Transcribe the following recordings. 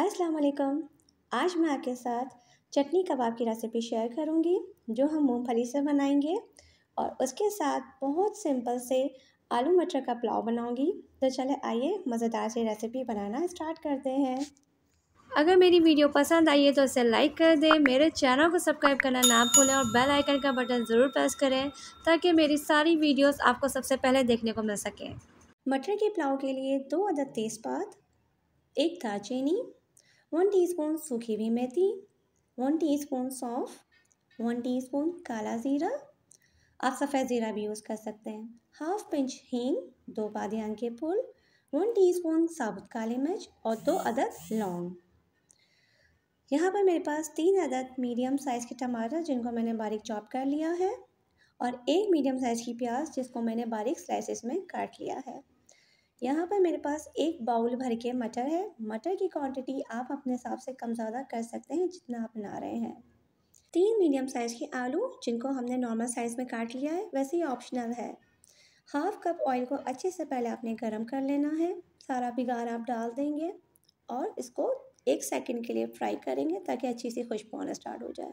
अस्सलाम वालेकुम आज मैं आपके साथ चटनी कबाब की रेसिपी शेयर करूंगी जो हम मूंगफली से बनाएंगे और उसके साथ बहुत सिंपल से आलू मटर का पुलाव बनाऊंगी तो चले आइए मज़ेदार से रेसिपी बनाना स्टार्ट करते हैं अगर मेरी वीडियो पसंद आई है तो उसे लाइक कर दें मेरे चैनल को सब्सक्राइब करना ना भूलें और बेल आइकन का बटन ज़रूर प्रेस करें ताकि मेरी सारी वीडियोस आपको सबसे पहले देखने को मिल सकें मटर के पुलाव के लिए दो अदद तेज़पात एक दालचीनी वन टीस्पून सूखी हुई मेथी वन टीस्पून सौंफ वन टीस्पून काला ज़ीरा आप सफ़ेद ज़ीरा भी यूज़ कर सकते हैं हाफ पिंच हींग दो पादियान के फूल वन टीस्पून साबुत काली मिर्च और दो अदद लौंग यहाँ पर मेरे पास तीन अदद मीडियम साइज़ के टमाटर जिनको मैंने बारीक चॉप कर लिया है और एक मीडियम साइज़ की प्याज जिसको मैंने बारीक स्लाइसिस में काट लिया है यहाँ पर मेरे पास एक बाउल भर के मटर है मटर की क्वांटिटी आप अपने हिसाब से कम ज़्यादा कर सकते हैं जितना आप बना रहे हैं तीन मीडियम साइज़ के आलू जिनको हमने नॉर्मल साइज़ में काट लिया है वैसे ही ऑप्शनल है हाफ कप ऑयल को अच्छे से पहले आपने गर्म कर लेना है सारा बिगार आप डाल देंगे और इसको एक सेकेंड के लिए फ्राई करेंगे ताकि अच्छी सी खुशबू आना स्टार्ट हो जाए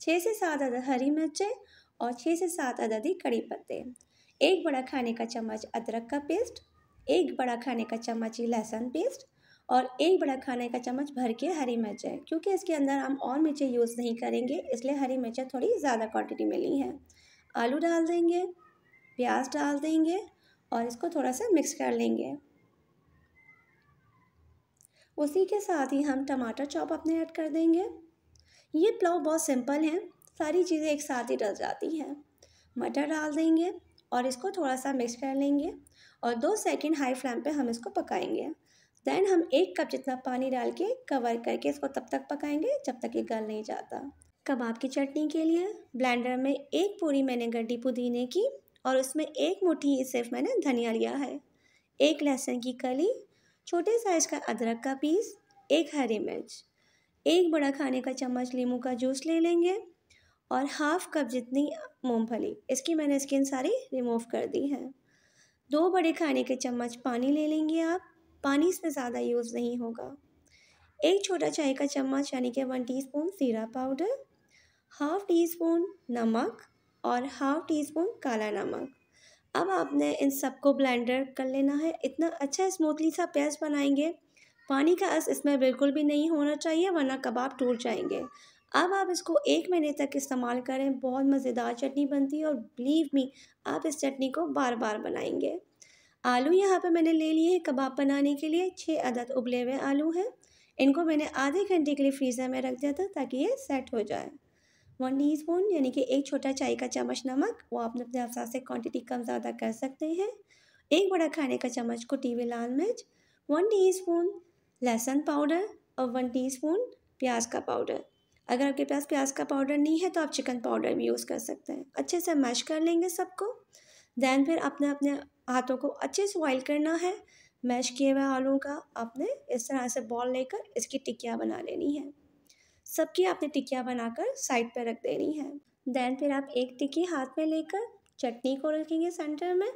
छः से सात अदद हरी मिर्चें और छः से सात अदद ही कड़ी पत्ते एक बड़ा खाने का चम्मच अदरक का पेस्ट एक बड़ा खाने का चम्मच लहसुन पेस्ट और एक बड़ा खाने का चम्मच भर के हरी मिर्चें क्योंकि इसके अंदर हम और मिर्चें यूज़ नहीं करेंगे इसलिए हरी मिर्चें थोड़ी ज़्यादा क्वांटिटी में ली हैं आलू डाल देंगे प्याज डाल देंगे और इसको थोड़ा सा मिक्स कर लेंगे उसी के साथ ही हम टमाटर चॉप अपने ऐड कर देंगे ये पुलाव बहुत सिंपल है सारी चीज़ें एक साथ ही डल जाती हैं मटर डाल देंगे और इसको थोड़ा सा मिक्स कर लेंगे और दो सेकेंड हाई फ्लेम पर हम इसको पकाएंगे दैन हम एक कप जितना पानी डाल के कवर करके इसको तब तक पकाएंगे जब तक ये गल नहीं जाता कबाब की चटनी के लिए ब्लेंडर में एक पूरी मैंने गड्डी पुदीने की और उसमें एक मुट्ठी सिर्फ मैंने धनिया लिया है एक लहसुन की कली छोटे साइज़ का अदरक का पीस एक हरी मिर्च एक बड़ा खाने का चम्मच नींबू का जूस ले लेंगे और हाफ़ कप जितनी मूँगफली इसकी मैंने स्किन सारी रिमूव कर दी है दो बड़े खाने के चम्मच पानी ले लेंगे आप पानी इसमें ज़्यादा यूज़ नहीं होगा एक छोटा चाय का चम्मच यानी कि वन टीस्पून सीरा पाउडर हाफ टी स्पून नमक और हाफ टी स्पून काला नमक अब आपने इन सबको ब्लेंडर कर लेना है इतना अच्छा स्मूथली सा पेस्ट बनाएंगे पानी का अस इसमें बिल्कुल भी नहीं होना चाहिए वरना कबाब टूट जाएंगे अब आप इसको एक महीने तक इस्तेमाल करें बहुत मज़ेदार चटनी बनती है और बिलीव मी आप इस चटनी को बार बार बनाएंगे आलू यहाँ पे मैंने ले लिए हैं कबाब बनाने के लिए छः अदद उबले हुए आलू हैं इनको मैंने आधे घंटे के लिए फ्रीज़र में रख दिया था ताकि ये सेट हो जाए वन टी स्पून यानी कि एक छोटा चाय का चम्मच नमक वो आप अपने हिसाब से क्वांटिटी कम ज़्यादा कर सकते हैं एक बड़ा खाने का चम्मच कुटी हुई लाल मिर्च वन टी स्पून लहसुन पाउडर और वन टी स्पून प्याज का पाउडर अगर आपके पास प्याज का पाउडर नहीं है तो आप चिकन पाउडर भी यूज़ कर सकते हैं अच्छे से मैश कर लेंगे सबको दैन फिर अपने अपने हाथों को अच्छे से बॉयल करना है मैश किए हुए आलू का आपने इस तरह से बॉल लेकर इसकी टिकिया बना लेनी है सबकी आपने टिकिया बनाकर साइड पर रख देनी है दैन फिर आप एक टिक्की हाथ में लेकर चटनी को रखेंगे सेंटर में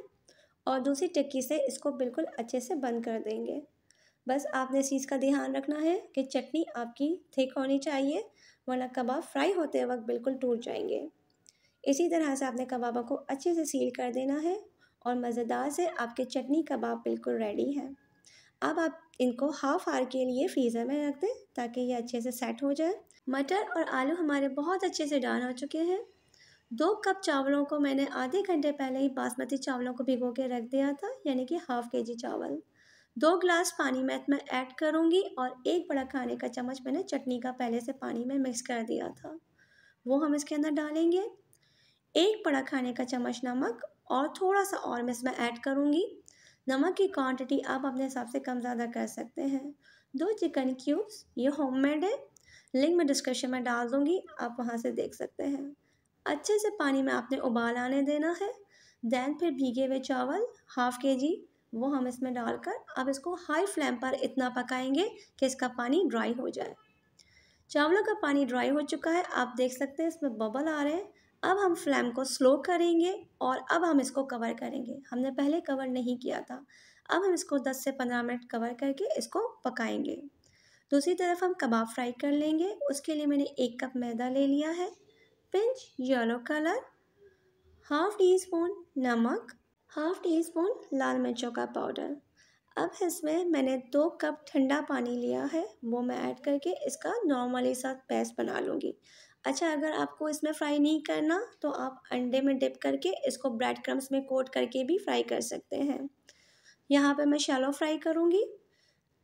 और दूसरी टिक्की से इसको बिल्कुल अच्छे से बंद कर देंगे बस आपने इस चीज़ का ध्यान रखना है कि चटनी आपकी थिक होनी चाहिए वरना कबाब फ्राई होते वक्त बिल्कुल टूट जाएंगे इसी तरह से आपने कबाबों को अच्छे से सील कर देना है और मज़ेदार से आपके चटनी कबाब बिल्कुल रेडी है अब आप इनको हाफ आवर के लिए फ्रीज़र में रख दें ताकि ये अच्छे से सेट हो जाए मटर और आलू हमारे बहुत अच्छे से डाल हो चुके हैं दो कप चावलों को मैंने आधे घंटे पहले ही बासमती चावलों को भिगो के रख दिया था यानी कि हाफ़ के जी चावल दो ग्लास पानी मैं इसमें ऐड करूँगी और एक बड़ा खाने का चम्मच मैंने चटनी का पहले से पानी में मिक्स कर दिया था वो हम इसके अंदर डालेंगे एक बड़ा खाने का चम्मच नमक और थोड़ा सा और मैं इसमें ऐड करूँगी नमक की क्वांटिटी आप अपने हिसाब से कम ज़्यादा कर सकते हैं दो चिकन क्यूब्स ये होममेड है लिंक मैं डिस्क्रिप्शन में डाल दूँगी आप वहाँ से देख सकते हैं अच्छे से पानी में आपने उबाल आने देना है दैन फिर भीगे हुए चावल हाफ के जी वो हम इसमें डालकर अब इसको हाई फ्लेम पर इतना पकाएंगे कि इसका पानी ड्राई हो जाए चावलों का पानी ड्राई हो चुका है आप देख सकते हैं इसमें बबल आ रहे हैं अब हम फ्लेम को स्लो करेंगे और अब हम इसको कवर करेंगे हमने पहले कवर नहीं किया था अब हम इसको 10 से 15 मिनट कवर करके इसको पकाएंगे दूसरी तरफ हम कबाब फ्राई कर लेंगे उसके लिए मैंने एक कप मैदा ले लिया है pinch yellow colour half teaspoon नमक हाफ टी स्पून लाल मिर्चों का पाउडर अब इसमें मैंने दो कप ठंडा पानी लिया है वो मैं ऐड करके इसका नॉर्मली सा पेस्ट बना लूँगी अच्छा अगर आपको इसमें फ्राई नहीं करना तो आप अंडे में डिप करके इसको ब्रेड क्रम्स में कोट करके भी फ्राई कर सकते हैं यहाँ पे मैं शैलो फ्राई करूँगी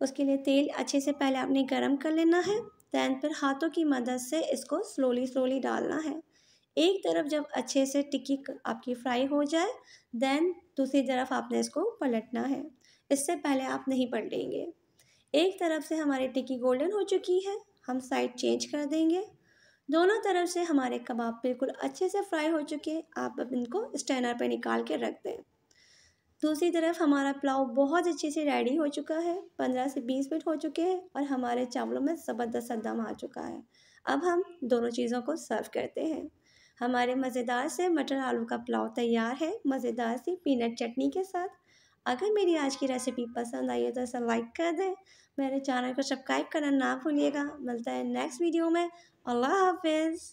उसके लिए तेल अच्छे से पहले आपने गर्म कर लेना है दैन फिर हाथों की मदद से इसको स्लोली स्लोली डालना है एक तरफ जब अच्छे से टिक्की आपकी फ्राई हो जाए देन दूसरी तरफ आपने इसको पलटना है इससे पहले आप नहीं पलटेंगे एक तरफ से हमारी टिक्की गोल्डन हो चुकी है हम साइड चेंज कर देंगे दोनों तरफ से हमारे कबाब बिल्कुल अच्छे से फ्राई हो चुके हैं आप अब इनको स्टैनर पर निकाल के रख दें दूसरी तरफ हमारा पुलाव बहुत अच्छे से रेडी हो चुका है पंद्रह से बीस मिनट हो चुके हैं और हमारे चावलों में ज़बरदस्त दम आ चुका है अब हम दोनों चीज़ों को सर्व करते हैं हमारे मज़ेदार से मटर आलू का पुलाव तैयार है मज़ेदार सी पीनट चटनी के साथ अगर मेरी आज की रेसिपी पसंद आई है तो ऐसा लाइक कर दें मेरे चैनल को सब्सक्राइब करना ना भूलिएगा मिलता है नेक्स्ट वीडियो में अल्लाह हाफिज़